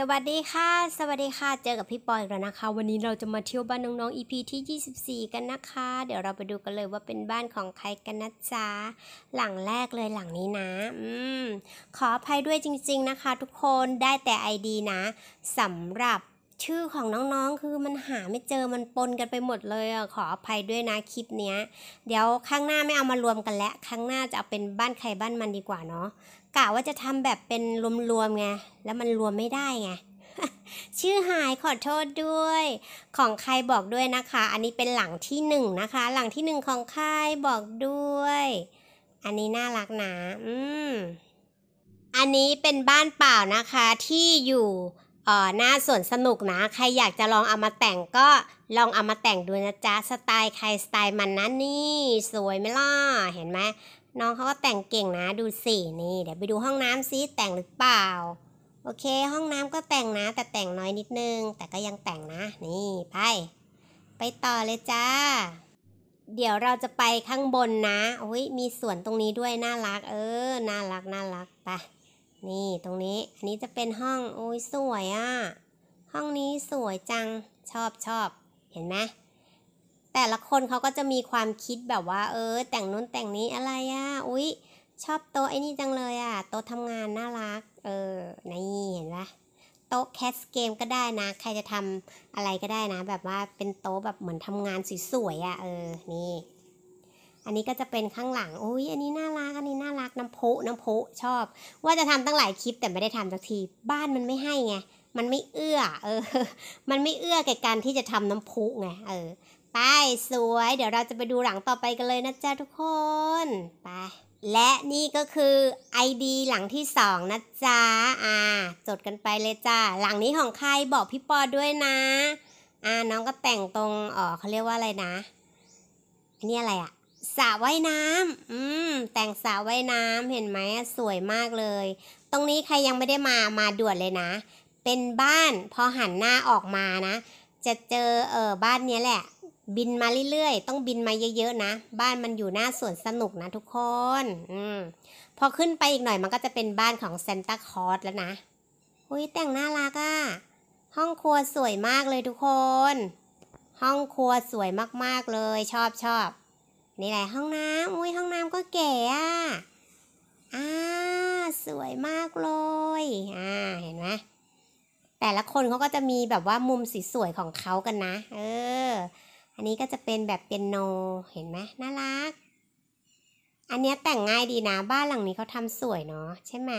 สวัสดีค่ะ สวัสดีค่ะ เจอกับพี่ปอยแล้วนะคะ วันนี้เราจะมาเที่ยวบ้านน้องๆ EP ที่ 24 กันนะคะ เดี๋ยวเราไปดูกันเลยว่าเป็นบ้านของใครกันนะจ๊ะ หลังแรกเลยหลังนี้นะ อืม ขออภัยด้วยจริงๆนะคะทุกคน ได้แต่ไอดีนะสำหรับชื่อของน้องๆ คือมันหาไม่เจอมันปนกันไปหมดเลยอ่ะขออภัยด้วยนะคลิปเนี้ย เดี๋ยวข้างหน้าไม่เอามารวมกันแล้วข้างหน้าจะเอาเป็นบ้านใครบ้านมันดีกว่าเนาะกะว่าจะทำแบบเป็นรวมๆไง แล้วมันรวมไม่ได้ไง ชื่อหายขอโทษด้วย ของใครบอกด้วยนะคะ อันนี้เป็นหลังที่หนึ่งนะคะ หลังที่หนึ่งของใครบอกด้วย อันนี้น่ารักนะ อืม อันนี้เป็นบ้านเปล่านะคะที่อยู่เอ่อหน้าสวนสนุกนะ ใครอยากจะลองเอามาแต่งก็ลองเอามาแต่งดูนะจ๊ะ สไตล์ใครสไตล์มันนะนี่ สวยไหมล่ะ เห็นไหมน้องเขาก็แต่งเก่งนะ ดูสินี่เดี๋ยวไปดูห้องน้ำซิแต่งหรือเปล่า โอเค ห้องน้ำก็แต่งนะแต่แต่งน้อยนิดนึง แต่ก็ยังแต่งนะ นี่ไปไปต่อเลยจ้าเดี๋ยวเราจะไปข้างบนนะโอ้ยมีสวนตรงนี้ด้วย น่ารัก เออน่ารักน่ารักไปนี่ตรงนี้อันนี้จะเป็นห้องโอ้ยสวยอะ่ะห้องนี้สวยจังชอบชอบ เห็นไหมแต่ละคนเขาก็จะมีความคิดแบบว่า เออ แต่งนู้นแต่งนี้อะไรอะ่ะอุ๊ย ชอบโต๊ะไอ้นี่จังเลยอะ่ะ โต๊ะทำงานน่ารัก เออนี่เห็นปะโต๊ะแคสเกมก็ได้นะ ใครจะทำอะไรก็ได้นะ แบบว่าเป็นโต๊ะแบบเหมือนทำงานสวยๆอะ่ะเออนี่ อันนี้ก็จะเป็นข้างหลังอุ้ยอันนี้น่ารัก อันนี้น่ารักน้ำพุน้ำพุชอบ ว่าจะทำตั้งหลายคลิปแต่ไม่ได้ทำสักทีบ้านมันไม่ให้ไงมันไม่เอื้อเออมันไม่เอื้อแก่การที่จะทำน้ำพุไงเออไปสวยเดี๋ยวเราจะไปดูหลังต่อไปกันเลยนะจ๊ะทุกคนไปและนี่ก็คือไอดีหลังที่สองนะจ๊ะอ่าจดกันไปเลยจ้าหลังนี้ของใครบอกพี่ปอด้วยนะอ่าน้องก็แต่งตรงอ๋อเขาเรียกว่าอะไรนะอันนี้อะไรอะสระว่ายน้ำอืมแต่งสระว่ายน้ำเห็นไหมสวยมากเลย ตรงนี้ใครยังไม่ได้มามาด่วนเลยนะ เป็นบ้านพอหันหน้าออกมานะ จะเจอเออบ้านนี้แหละบินมาเรื่อยๆ ต้องบินมาเยอะๆ นะ บ้านมันอยู่หน้าสวนสนุกนะทุกคน อืม พอขึ้นไปอีกหน่อยมันก็จะเป็นบ้านของซนตาคอสแล้วนะ อุ้ยแต่งน่ารักอะ่ะ ห้องครัวสวยมากเลยทุกคน ห้องครัวสวยมากๆเลยชอบชอบนี่แหละห้องน้ำอุ้ยห้องน้ำก็แก่อ่ะอ่าสวยมากเลย อ่า เห็นไหมแต่ละคนเขาก็จะมีแบบว่ามุมสวยๆ ของเขากันนะ เอออันนี้ก็จะเป็นแบบเปียโน เห็นไหมน่ารัก อันนี้แต่งง่ายดีนะ บ้านหลังนี้เขาทำสวยเนาะใช่ไหม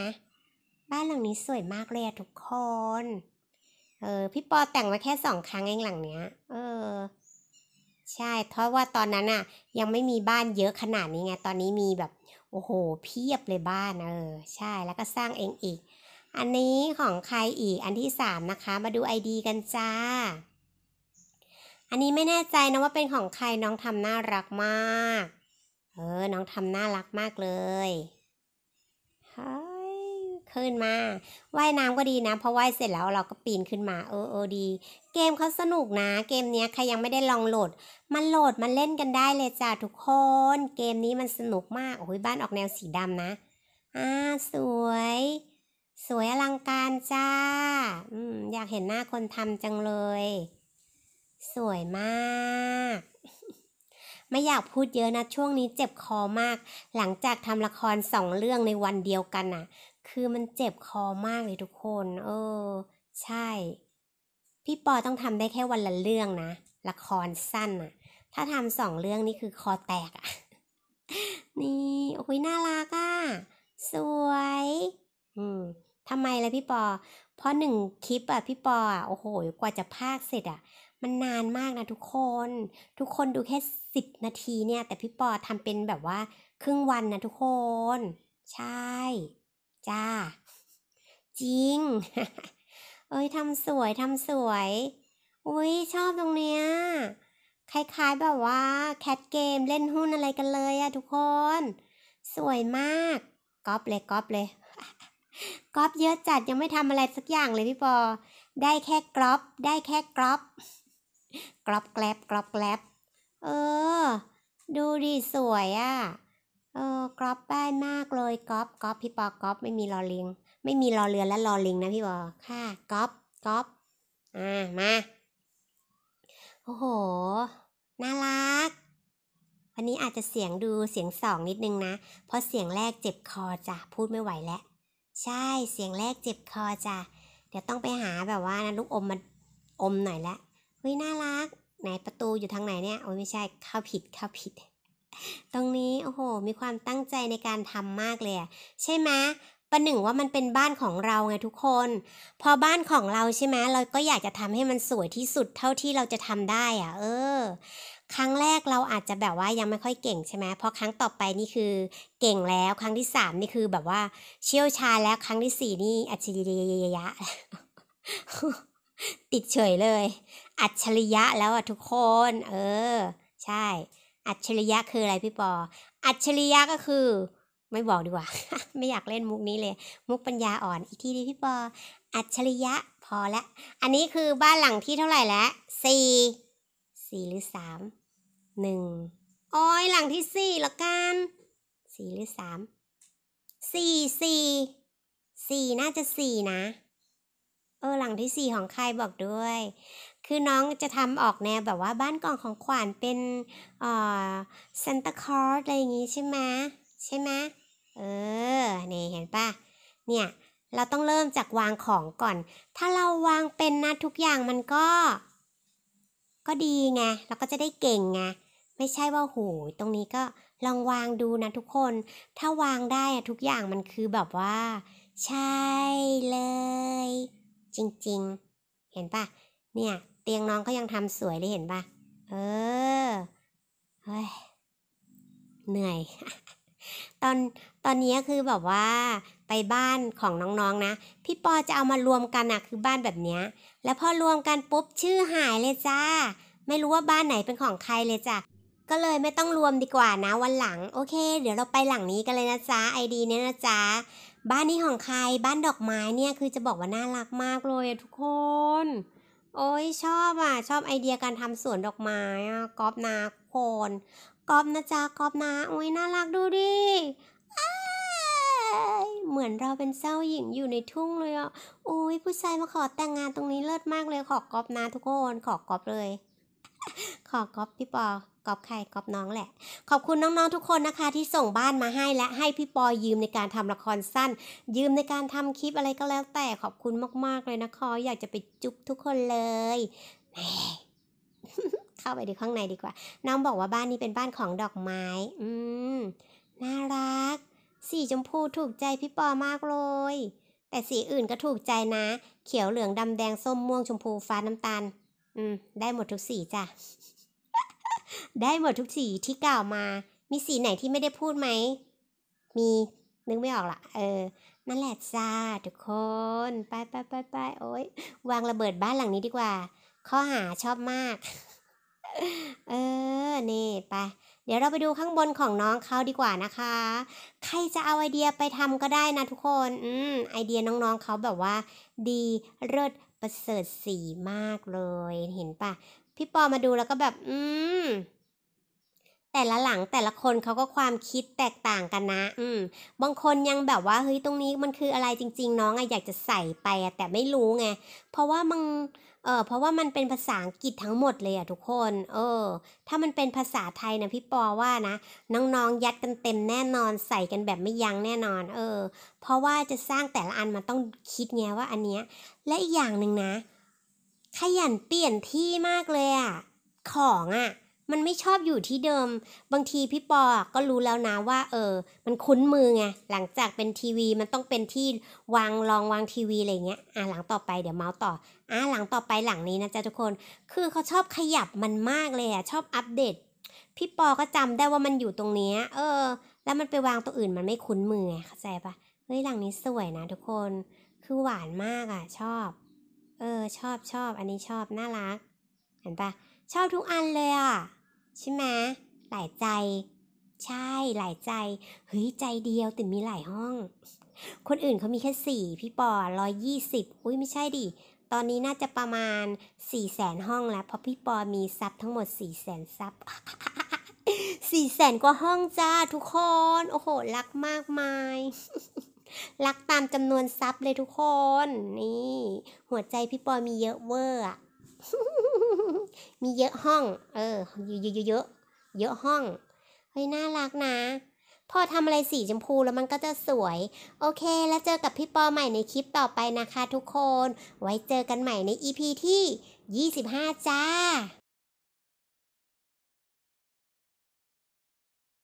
บ้านหลังนี้สวยมากเลยทุกคน เออ พี่ปอแต่งไว้แค่สองครั้งเองหลังเนี้ย เออ ใช่เพราะว่าตอนนั้นอะยังไม่มีบ้านเยอะขนาดนี้ไง ตอนนี้มีแบบโอ้โหเพียบเลยบ้าน เออ ใช่แล้วก็สร้างเองอีก อันนี้ของใครอีก อันที่สามนะคะ มาดูไอดีกันจ้าอันนี้ไม่แน่ใจนะว่าเป็นของใครน้องทำน่ารักมาก เออ น้องทำน่ารักมากเลยขึ้นมา ว่ายน้ำก็ดีนะ เพราะว่ายเสร็จแล้วเราก็ปีนขึ้นมา เออเออดี เกมเขาสนุกนะ เกมนี้ใครยังไม่ได้ลองโหลด มันโหลดมันเล่นกันได้เลยจ้าทุกคน เกมนี้มันสนุกมากโอ้ยบ้านออกแนวสีดำนะอ่าสวย สวยอลังการจ้า อืม อยากเห็นหน้าคนทำจังเลยสวยมาก ไม่อยากพูดเยอะนะช่วงนี้เจ็บคอมาก หลังจากทำละครสองเรื่องในวันเดียวกันน่ะ คือมันเจ็บคอมากเลยทุกคนเออ ใช่ พี่ปอต้องทำได้แค่วันละเรื่องนะ ละครสั้นน่ะ ถ้าทำสองเรื่องนี่คือคอแตกอะนี่ โอ้ยน่ารักอ่ะ สวย อืมทำไมล่ะพี่ปอ เพราะหนึ่งคลิปอ่ะพี่ปออ่ะ โอ้โห กว่าจะพากเสร็จอ่ะมันนานมากนะทุกคน ทุกคนดูแค่สิบนาทีเนี่ยแต่พี่ปอทำเป็นแบบว่าครึ่งวันนะทุกคน ใช่ จ้าจริงเอ้ยทำสวยทำสวย อุ้ยชอบตรงเนี้ย คล้าย ๆแบบว่าแคทเกมเล่นหุ้นอะไรกันเลยอะทุกคน สวยมากก๊อปเลยก๊อปเลยก๊อปเยอะจัดยังไม่ทำอะไรสักอย่างเลยพี่ปอ ได้แค่กรอบได้แค่กรอบกรอบแกลบกรอบแกลบ เออ ดูดีสวยอะ่ะ เออกรอบได้มากเลยกรอบกรอบพี่ปอกรอบไม่มีลอลิง ไม่มีลอเรือและลอลิงนะพี่ปอค่ะกรอบกรอบอ่ามา โอ้โห น่ารัก วันนี้อาจจะเสียงดูเสียงสองนิดนึงนะ เพราะเสียงแรกเจ็บคอจ้ะพูดไม่ไหวแล้ว ใช่เสียงแรกเจ็บคอจ้ะเดี๋ยวต้องไปหาแบบว่านะลูกอมมาอมหน่อยละเฮ้ยน่ารักไหน ประตูอยู่ทางไหนเนี่ย โอ้ยไม่ใช่เข้าผิดเข้าผิด ตรงนี้โอ้โห มีความตั้งใจในการทำมากเลย ใช่ไหมประหนึ่งว่ามันเป็นบ้านของเราไงทุกคน พอบ้านของเราใช่ไหมเราก็อยากจะทำให้มันสวยที่สุดเท่าที่เราจะทำได้ อ่ะ เออ ครั้งแรกเราอาจจะแบบว่ายังไม่ค่อยเก่งใช่ไหมพอครั้งต่อไปนี่คือ เก่งแล้วครั้งที่สามนี่คือแบบว่า เชี่ยวชาญแล้วครั้งที่สี่นี่อัจฉริยะติดเฉยเลยอัจฉริยะแล้วอ่ะทุกคน เออ ใช่ อัจฉริยะคืออะไรพี่ปอ อัจฉริยะก็คือ ไม่บอกดีกว่า ไม่อยากเล่นมุกนี้เลย มุกปัญญาอ่อน อีกทีดีพี่ปอ อัจฉริยะพอละ อันนี้คือบ้านหลังที่เท่าไหร่แล้วสี่ สี่หรือสาม หนึ่งอ้อยหลังที่สี่ละกันสี่หรือสาม สี่สี่ สี่น่าจะสี่นะ เออ หลังที่สี่ของใครบอกด้วยคือน้องจะทำออกแนวแบบว่าบ้านกล่องของขวัญเป็น เอ่อซันตาคอร์สอะไรอย่างงี้ใช่ไหมใช่ไหมเออ นี่เห็นปะเนี่ย เราต้องเริ่มจากวางของก่อน ถ้าเราวางเป็นนะทุกอย่างมันก็ ก็ดีไงเราก็จะได้เก่งไง ไม่ใช่ว่าโหยตรงนี้ก็ลองวางดูนะทุกคน ถ้าวางได้อะทุกอย่างมันคือแบบว่า ใช่เลย จริงๆ เห็นปะเนี่ยเตียงน้องก็ยังทำสวยเลยเห็นปะเออ เฮ้ย เหนื่อย ตอน ตอนนี้คือแบบว่า ไปบ้านของน้องๆนนะ พี่ปอจะเอามารวมกันอะคือบ้านแบบนี้ แล้วพอรวมกันปุ๊บ ชื่อหายเลยจ้า ไม่รู้ว่าบ้านไหนเป็นของใครเลยจ้ะก็เลยไม่ต้องรวมดีกว่านะวันหลัง โอเค เดี๋ยวเราไปหลังนี้กันเลยนะจ๊ะไอดีเนี่ยนะจ๊ะบ้านนี้ของใคร บ้านดอกไม้เนี่ย คือจะบอกว่าน่ารักมากเลย ทุกคนโอ้ยชอบอ่ะ ชอบไอเดียการทำสวนดอกไม้อ่ะกอบนาโคน กอบนะจ๊ะกอบนาโอ้ยน่ารักดูดิ เหมือนเราเป็นเจ้าหญิงอยู่ในทุ่งเลยอ่ะโอ้ยผู้ชายมาขอแต่งงานตรงนี้เลิศมากเลยขอกอบนาทุกคนขอกอบเลย ขอกอบพี่ปอก๊อปใครก๊อปน้องแหละ ขอบคุณน้องๆทุกคนนะคะ ที่ส่งบ้านมาให้และให้พี่ปอยยืมในการทำละครสั้น ยืมในการทำคลิปอะไรก็แล้ว แต่ขอบคุณมากๆเลยนะคะอยากจะไปจุ๊บทุกคนเลยเข้าไปดูข้างในดีกว่าน้องบอกว่าบ้านนี้เป็นบ้านของดอกไม้ อืม น่ารัก สีชมพูถูกใจพี่ปอมากเลย แต่สีอื่นก็ถูกใจนะ เขียวเหลืองดำแดงส้มม่วงชมพูฟ้าน้ำตาล อืม ได้หมดทุกสีจ้ะได้หมดทุกสีที่กล่าวมา มีสีไหนที่ไม่ได้พูดไหม มีนึกไม่ออกละเออ นั่นแหละจ้าทุกคน ไปไปไปไป โอ๊ย วางระเบิดบ้านหลังนี้ดีกว่า ข้อหาชอบมาก เออ นี่ ไป เดี๋ยวเราไปดูข้างบนของน้องเขาดีกว่านะคะ ใครจะเอาไอเดียไปทำก็ได้นะทุกคน อืมไอเดียน้องๆเขาแบบว่า ดีเลิศประเสริฐสีมากเลย เห็นปะพี่ปอมาดูแล้วก็แบบ อืม แต่ละหลังแต่ละคนเขาก็ความคิดแตกต่างกันนะ อืม บางคนยังแบบว่าเฮ้ยตรงนี้มันคืออะไรจริง ๆ น้องอะอยากจะใส่ไปอะแต่ไม่รู้ไง เพราะว่ามัน เออเพราะว่ามันเป็นภาษาอังกฤษทั้งหมดเลยอะทุกคน เออ ถ้ามันเป็นภาษาไทยนะพี่ปอว่านะ น้องๆ ยัดกันเต็มแน่นอนใส่กันแบบไม่ยั้งแน่นอน เออ เพราะว่าจะสร้างแต่ละอันมันต้องคิดไงว่า อันเนี้ยและอีกอย่างหนึ่งนะขยันเปลี่ยนที่มากเลยอะของอะมันไม่ชอบอยู่ที่เดิม บางทีพี่ปอก็รู้แล้วนะว่าเออ มันคุ้นมือไง หลังจากเป็นทีวีมันต้องเป็นที่วางรองวางทีวีอะไรเงี้ย อ่ะหลังต่อไปเดี๋ยวเมาส์ต่อ อ่ะหลังต่อไปหลังนี้นะจ๊ะทุกคน คือเขาชอบขยับมันมากเลยอะชอบอัปเดต พี่ปอก็จำได้ว่ามันอยู่ตรงนี้เออ แล้วมันไปวางตัวอื่นมันไม่คุ้นมือไงเข้าใจปะเฮ้ยหลังนี้สวยนะทุกคน คือหวานมากอ่ะ ชอบเออชอบชอบอันนี้ชอบน่ารักเห็นปะชอบทุกอันเลยอ่ะใช่ไหมหลายใจ ใช่หลายใจเฮ้ยใจเดียวแต่มีหลายห้อง คนอื่นเขามีแค่สี่พี่ปอร้อยยี่สิบอุ้ยไม่ใช่ดิตอนนี้น่าจะประมาณสี่แสนห้องแล้วเพราะพี่ปอมีซับทั้งหมดสี่แสนซับสี่แสนกว่าห้องจ้าทุกคนโอ้โหรักมากมายรักตามจำนวนซับเลยทุกคน นี่ หัวใจพี่ปอยมีเยอะเวอร์อะมีเยอะห้อง เออเยอะเยอะ เยอะห้อง เฮ้ย น่ารักนะ พอทำอะไรสีชมพูแล้วมันก็จะสวย โอเค แล้วเจอกับพี่ปอใหม่ในคลิปต่อไปนะคะทุกคน ไว้เจอกันใหม่ในอีพีที่ 25 จ้า